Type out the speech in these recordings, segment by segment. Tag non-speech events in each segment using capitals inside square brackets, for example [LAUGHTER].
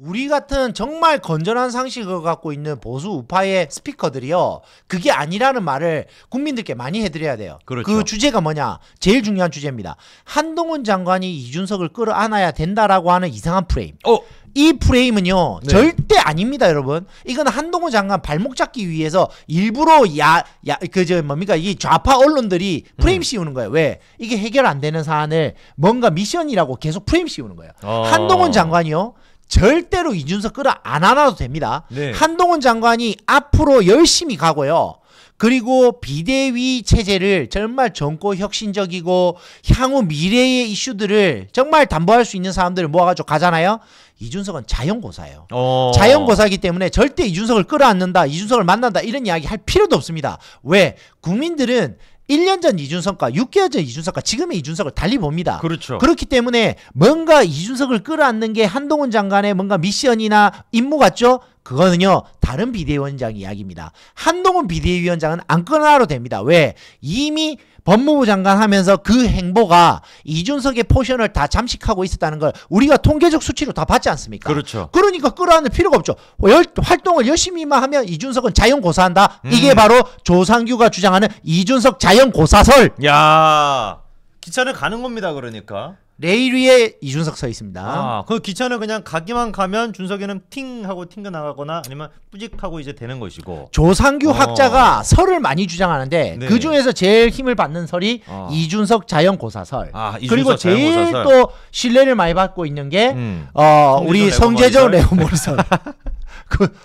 우리 같은 정말 건전한 상식을 갖고 있는 보수 우파의 스피커들이요. 그게 아니라는 말을 국민들께 많이 해드려야 돼요. 그렇죠. 그 주제가 뭐냐? 제일 중요한 주제입니다. 한동훈 장관이 이준석을 끌어안아야 된다라고 하는 이상한 프레임. 어. 이 프레임은요 네. 절대 아닙니다 여러분 이건 한동훈 장관 발목 잡기 위해서 일부러 야야그저 뭡니까 이 좌파 언론들이 프레임 음. 씌우는 거예요 왜 이게 해결 안 되는 사안을 뭔가 미션이라고 계속 프레임 씌우는 거예요 어. 한동훈 장관이요 절대로 이준석 끌어 안 안아도 됩니다. 네. 한동훈 장관이 앞으로 열심히 가고요. 그리고 비대위 체제를 정말 정권 혁신적이고 향후 미래의 이슈들을 정말 담보할 수 있는 사람들을 모아가지고 가잖아요. 이준석은 자연고사예요. 어... 자연고사이기 때문에 절대 이준석을 끌어안는다, 이준석을 만난다 이런 이야기 할 필요도 없습니다. 왜? 국민들은 1년 전 이준석과 6개월 전 이준석과 지금의 이준석을 달리 봅니다. 그렇죠. 그렇기 때문에 뭔가 이준석을 끌어안는 게 한동훈 장관의 뭔가 미션이나 임무 같죠? 그거는요 다른 비대위원장 이야기입니다. 한동훈 비대위원장은 안끌어나로 됩니다. 왜 이미 법무부 장관 하면서 그 행보가 이준석의 포션을 다 잠식하고 있었다는 걸 우리가 통계적 수치로 다 받지 않습니까? 그렇죠. 그러니까 끌어안을 필요가 없죠. 열, 활동을 열심히만 하면 이준석은 자연 고사한다. 음. 이게 바로 조상규가 주장하는 이준석 자연 고사설. 야, 기차는 가는 겁니다. 그러니까. 레일 위에 이준석 서 있습니다. 아, 그 기차는 그냥 가기만 가면 준석이는 팅 하고 튕겨 나가거나 아니면 뿌직하고 이제 되는 것이고. 조상규 어. 학자가 설을 많이 주장하는데 네. 그 중에서 제일 힘을 받는 설이 어. 이준석 자연고사설. 아, 그리고 자연고사설. 또 신뢰를 많이 받고 있는 게 음. 어, 우리 성재준 레고머리설. [LAUGHS] 그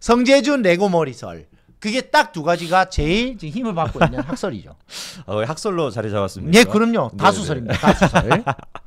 성재준 레고머리설. 그게 딱 두 가지가 제일 힘을 받고 있는 학설이죠. [LAUGHS] 어, 학설로 자리 잡았습니다. 네, 그럼요. 네, 다수설입니다. 네. 다수설. [LAUGHS]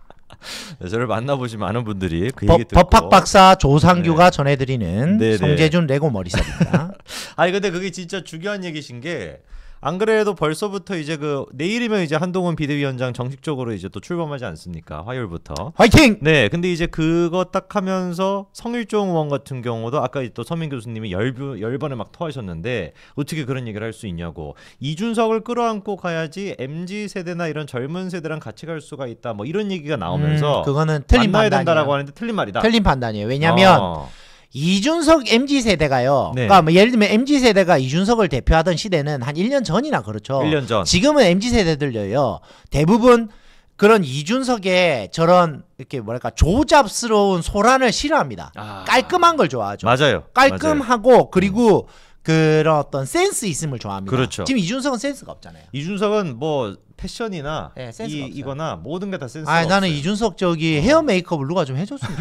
네, 저를 만나보신 많은 분들이 그 법, 얘기 법학 박사 조상규가 네. 전해드리는 네네. 성재준 네. 레고 머리살입니다. [LAUGHS] 아니 근데 그게 진짜 중요한 얘기신 게안 그래도 벌써부터 이제 그 내일이면 이제 한동훈 비대위원장 정식적으로 이제 또 출범하지 않습니까? 화요일부터. 화이팅! 네. 근데 이제 그거 딱 하면서 성일종 의원 같은 경우도 아까 또 서민 교수님이 열부, 열반에 막 토하셨는데 어떻게 그런 얘기를 할 수 있냐고. 이준석을 끌어안고 가야지 MZ 세대나 이런 젊은 세대랑 같이 갈 수가 있다. 뭐 이런 얘기가 나오면서 음, 그거는 틀린 말이다라고 하는데 틀린 말이다. 틀린 판단이에요. 왜냐면 어. 이준석 MZ 세대가요. 네. 그러니까 뭐 예를 들면 MZ 세대가 이준석을 대표하던 시대는 한 1년 전이나 그렇죠. 1년 전. 지금은 MZ 세대들요. 대부분 그런 이준석의 저런 이렇게 뭐랄까 조잡스러운 소란을 싫어합니다. 아... 깔끔한 걸 좋아하죠. 맞아요. 깔끔하고 맞아요. 그리고 음. 그런 어떤 센스 있음을 좋아합니다. 그렇죠. 지금 이준석은 센스가 없잖아요. 이준석은 뭐 패션이나 네, 이, 거나 모든 게 다 센스가 아니, 없어요. 나는 이준석 저기 어. 헤어 메이크업을 누가 좀 해줬으면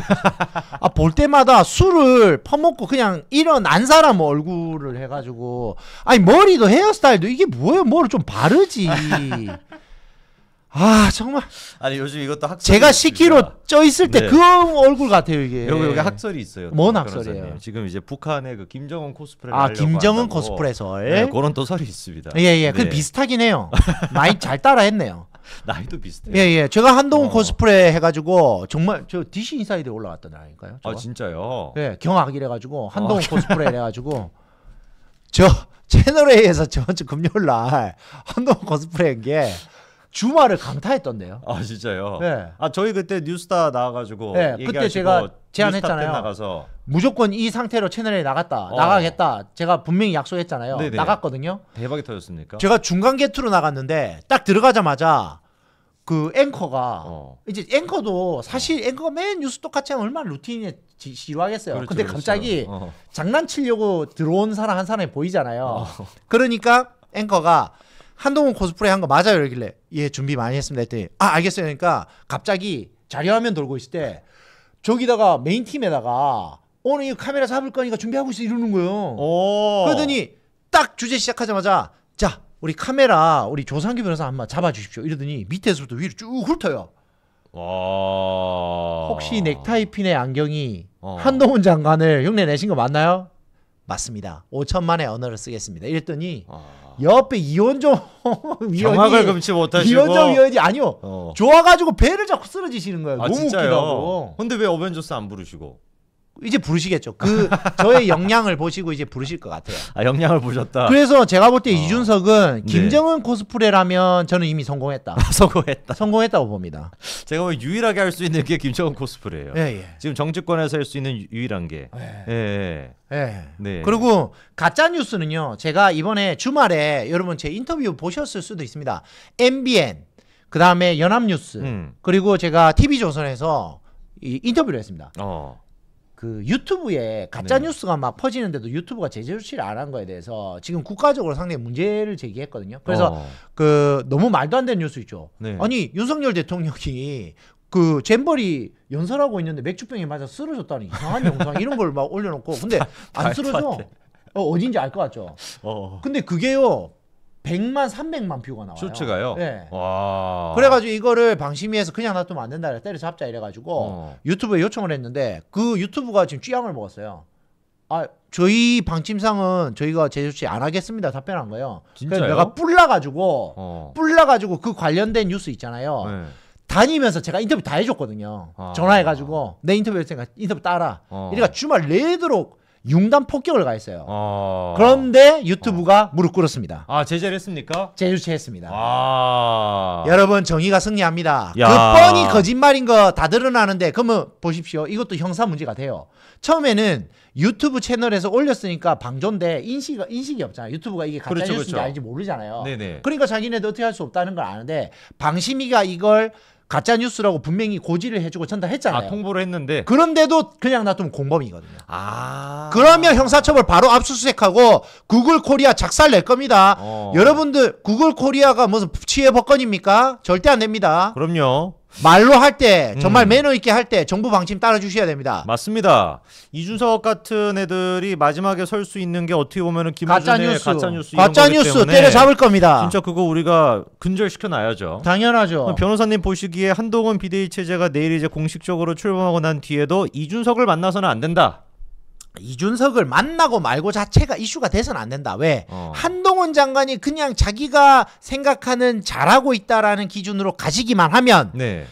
아볼 때마다 술을 퍼먹고 그냥 이런 안 사람 얼굴을 해가지고 아니 머리도 헤어스타일도 이게 뭐예요? 뭐를 좀 바르지. [LAUGHS] 아 정말. 아니 요즘 이것도 제가 10kg 쪄 있을 때그 네. 얼굴 같아요 이게. 여기 여기 학설이 있어요. 뭔 학설이에요? 변호님 지금 이제 북한의 그 김정은 코스프레아 김정은 코스프레설. 네, 그런 또 설이 있습니다. 예예. 예. 그 네. 비슷하긴 해요. 많이 잘 따라했네요. [LAUGHS] 나이도 비슷해요. 예, 예. 제가 한동훈 어. 코스프레 해가지고 정말 저 DC 인사이드에 올라왔다니까요. 아, 진짜요? 예, 경악이래가지고 한동훈 아. [LAUGHS] 코스프레 해가지고 저 채널 A에서 저번 주 금요일 날 한동훈 코스프레 한게 주말을 강타했던데요. 아 진짜요? 네. 아 저희 그때 뉴스타 나와가지고 네, 그때 제가 제안했잖아요. 나가서 무조건 이 상태로 채널에 나갔다 어. 나가겠다 제가 분명히 약속했잖아요. 네네. 나갔거든요. 대박이 터졌습니까? 제가 중간 게트로 나갔는데 딱 들어가자마자 그 앵커가 어. 이제 앵커도 사실 어. 앵커가 맨 뉴스 똑같이 하면 얼마나 루틴에 지, 루하겠어요 그렇죠, 근데 그렇죠. 갑자기 그렇죠. 어. 장난치려고 들어온 사람 한 사람이 보이잖아요. 어. 그러니까 앵커가 한동훈 코스프레 한 거 맞아요? 이러길래 예 준비 많이 했습니다 했더니 아 알겠어요 그러니까 갑자기 자료화면 돌고 있을 때 저기다가 메인팀에다가 오늘 어, 이 카메라 잡을 거니까 준비하고 있어 이러는 거예요 오. 그러더니 딱 주제 시작하자마자 자 우리 카메라 우리 조상규 변호사 한번 잡아주십시오 이러더니 밑에서부터 위로 쭉 훑어요 와... 혹시 넥타이 핀의 안경이 어. 한동훈 장관을 흉내 내신 거 맞나요? 맞습니다. 5천만의 언어를 쓰겠습니다. 이랬더니 아... 옆에 이원종 [LAUGHS] 위원이 정확을 금치 못하시고 이원종 위원이 아니요 어. 좋아가지고 배를 자꾸 쓰러지시는 거예요. 아, 너무 진짜요? 웃기다고. 근데 왜 어벤져스 안 부르시고? 이제 부르시겠죠. 그 저의 역량을 보시고 이제 부르실 것 같아요. 아 역량을 보셨다. 그래서 제가 볼때 어. 이준석은 네. 김정은 네. 코스프레라면 저는 이미 성공했다. [LAUGHS] 성공했다. 성공했다고 봅니다. 제가 보면 유일하게 할 수 있는 게 김정은 코스프레예요. 예, 예. 지금 정치권에서 할 수 있는 유일한 게. 예. 예. 예. 예. 네. 그리고 가짜 뉴스는요. 제가 이번에 주말에 여러분 제 인터뷰 보셨을 수도 있습니다. MBN 그 다음에 연합뉴스 음. 그리고 제가 TV조선에서 이 인터뷰를 했습니다. 어. 그 유튜브에 가짜 네. 뉴스가 막 퍼지는데도 유튜브가 제재 조치를 안 한 거에 대해서 지금 국가적으로 상당히 문제를 제기했거든요. 그래서 어. 그 너무 말도 안 되는 뉴스 있죠. 네. 아니 윤석열 대통령이 그잼버이 연설하고 있는데 맥주병에 맞아 쓰러졌다는 이상한 영상 이런 걸 막 올려놓고 근데 안 쓰러져. 어, 어딘지 알 것 같죠. 어. 근데 그게요 100만 300만 뷰가 나와요. 쇼츠가요? 네. 와. 그래가지고 이거를 방심위에서 그냥 놔두면 안 된다. 때려잡자 이래가지고 어. 유튜브에 요청을 했는데 그 유튜브가 지금 쥐앙을 먹었어요. 아 저희 방침상은 저희가 제조치 안 하겠습니다 답변한 거예요. 진짜요? 내가 뿔나가지고 어. 뿔나가지고 그 관련된 뉴스 있잖아요. 네. 다니면서 제가 인터뷰 다 해줬거든요. 아. 전화해가지고 내 인터뷰 했으니까 인터뷰 따라. 어. 이래가 그러니까 주말 내도록 융단 폭격을 가했어요. 어... 그런데 유튜브가 어... 무릎 꿇었습니다. 아 제재를 했습니까? 재유치했습니다. 아... 여러분 정의가 승리합니다. 야... 그 뻔히 거짓말인 거 다 드러나는데 그러면 뭐 보십시오. 이것도 형사 문제가 돼요. 처음에는 유튜브 채널에서 올렸으니까 방조인데 인식, 인식이 없잖아요. 유튜브가 이게 가짜 그렇죠, 뉴스인지 그렇죠. 아닌지 모르잖아요. 네네. 그러니까 자기네도 어떻게 할 수 없다는 걸 아는데 방심이가 이걸 가짜 뉴스라고 분명히 고지를 해주고 전달했잖아요. 아, 통보를 했는데 그런데도 그냥 놔두면 공범이거든요. 아 그러면 형사처벌 바로 압수수색하고 구글 코리아 작살 낼 겁니다. 어. 여러분들 구글 코리아가 무슨 취해 법권입니까 절대 안 됩니다. 그럼요. 말로 할때 음. 정말 음. 매너 있게 할 때 정부 방침 따라 주셔야 됩니다. 맞습니다. 이준석 같은 애들이 마지막에 설 수 있는 게 어떻게 보면은 김준의 가짜 뉴스 가짜 뉴스 때려 잡을 겁니다. 진짜 그거 우리가 근절시켜 놔야죠. 당연하죠. 변호사님 보시기에 한동훈 비대위 체제가 내일 이제 공식적으로 출범하고 난 뒤에도 이준석을 만나서는 안 된다. 이준석을 만나고 말고 자체가 이슈가 돼선 안 된다. 왜? 어. 한동훈 장관이 그냥 자기가 생각하는 잘하고 있다라는 기준으로 가시기만 하면 네.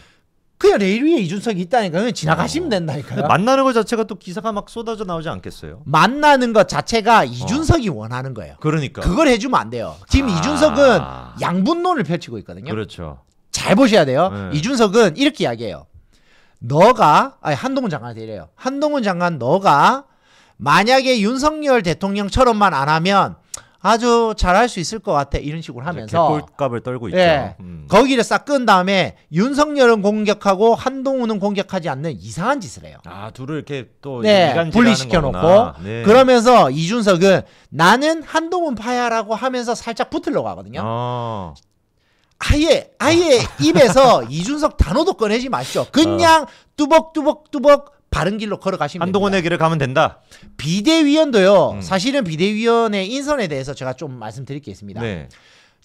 그냥 레일 위에 이준석이 있다니까 요 지나가시면 어. 된다니까요. 만나는 것 자체가 또 기사가 막 쏟아져 나오지 않겠어요? 만나는 것 자체가 어. 이준석이 어. 원하는 거예요. 그러니까 그걸 해주면 안 돼요. 지금 아. 이준석은 양분론을 펼치고 있거든요. 그렇죠. 잘 보셔야 돼요. 네. 이준석은 이렇게 이야기해요. 너가 아니 한동훈 장관한테 이래요. 한동훈 장관 너가 만약에 윤석열 대통령처럼만 안 하면 아주 잘할 수 있을 것 같아 이런 식으로 하면서 개꿀값을 떨고 있죠. 예, 음. 거기를 싹 끈 다음에 윤석열은 공격하고 한동훈은 공격하지 않는 이상한 짓을 해요. 아 둘을 이렇게 또 네, 분리시켜 놓고 네. 그러면서 이준석은 나는 한동훈 파야라고 하면서 살짝 붙으려고 하거든요. 어. 아예 아예 [LAUGHS] 입에서 이준석 단어도 꺼내지 마시죠. 그냥 어. 뚜벅뚜벅뚜벅 바른 길로 걸어가시면 한동훈의 길을 가면 된다. 비대위원도요. 음. 사실은 비대위원의 인선에 대해서 제가 좀 말씀드릴 게 있습니다. 네.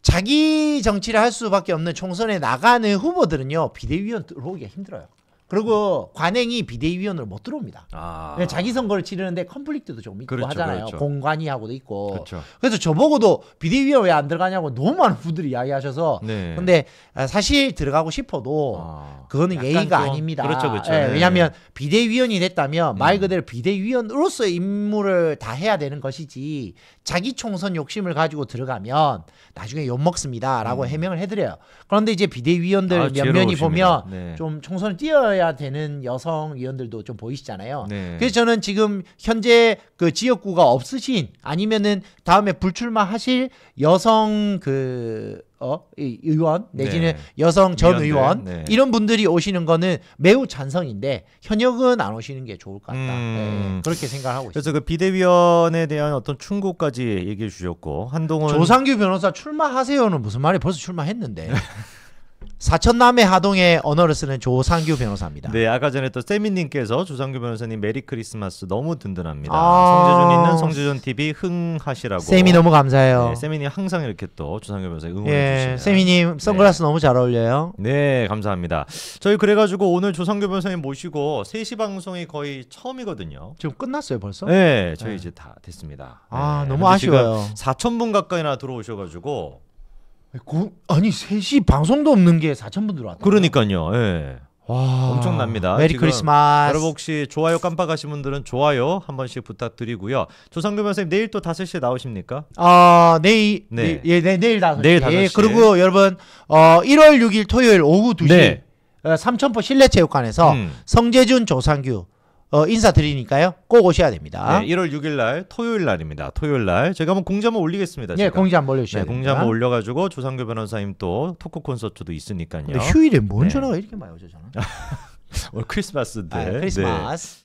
자기 정치를 할 수밖에 없는 총선에 나가는 후보들은요 비대위원 들어오기가 힘들어요. 그리고 관행이 비대위원으로 못 들어옵니다. 아. 네, 자기 선거를 치르는데 컨플릭트도 좀금 있고 그렇죠, 하잖아요. 그렇죠. 공관이하고도 있고. 그렇죠. 그래서 저보고도 비대위원 왜 안 들어가냐고 너무 많은 분들이 이야기하셔서 네. 근데 아, 사실 들어가고 싶어도 아. 그거는 예의가 아닙니다. 그렇죠, 그렇죠. 예, 네, 네. 왜냐하면 비대위원이 됐다면 음. 말 그대로 비대위원으로서 임무를 다 해야 되는 것이지 자기 총선 욕심을 가지고 들어가면 나중에 욕 먹습니다라고 음. 해명을 해드려요. 그런데 이제 비대위원들 아, 몇몇이 보면 네. 좀 총선을 뛰어 있어야 되는 여성 의원들도 좀 보이시잖아요. 네. 그래서 저는 지금 현재 그 지역구가 없으신 아니면은 다음에 불출마하실 여성 그 어, 의원 내지는 네. 여성 전 의원 네. 이런 분들이 오시는 거는 매우 찬성인데 현역은 안 오시는 게 좋을 것 같다. 음. 네, 그렇게 생각하고 있습니다. 그래서 그 비대위원에 대한 어떤 충고까지 얘기해 주셨고 한동훈 조상규 변호사 출마하세요는 무슨 말이 벌써 출마했는데. [LAUGHS] 사천남의 하동의 언어를 쓰는 조상규 변호사입니다. 네, 아까 전에 또 세미님께서 조상규 변호사님 메리 크리스마스 너무 든든합니다. 아~ 성재준 있는 성재준 TV 흥하시라고. 세미 너무 감사해요. 네, 세미님 항상 이렇게 또 조상규 변호사 응원해 예, 주시네요. 세미님 네. 선글라스 네. 너무 잘 어울려요. 네, 감사합니다. 저희 그래가지고 오늘 조상규 변호사님 모시고 3시 방송이 거의 처음이거든요. 지금 끝났어요 벌써? 네, 저희 네. 이제 다 됐습니다. 아, 네. 너무 아쉬워요. 4천 분 가까이나 들어오셔가지고 고, 아니 3시 방송도 없는 게 4천 분 들어왔다. 그러니까요. 예. 와, 엄청납니다. 메리 크리스마스. 여러분 혹시 좋아요 깜빡하신 분들은 좋아요 한 번씩 부탁드리고요. 조상규 변호사님 내일 또 5시에 나오십니까? 아, 어, 내일 네. 내, 예, 네, 내일 5시. 내일 5시. 예, 그리고 여러분 어 1월 6일 토요일 오후 2시 네. 어, 삼천포 실내체육관에서 음. 성재준 조상규 어, 인사드리니까요. 꼭 오셔야 됩니다. 네, 1월 6일 날 토요일 날입니다. 토요일 날 제가 한번 공지 한번 올리겠습니다. 네, 제가. 공지 한번 올려주세요. 네, 공지 한번 올려가지고 조상규 변호사님 또 토크 콘서트도 있으니까요. 근데 휴일에 뭔 네. 전화가 이렇게 많이 오죠, 저는. [LAUGHS] 오늘 크리스마스인데. 아, 네, 크리스마스.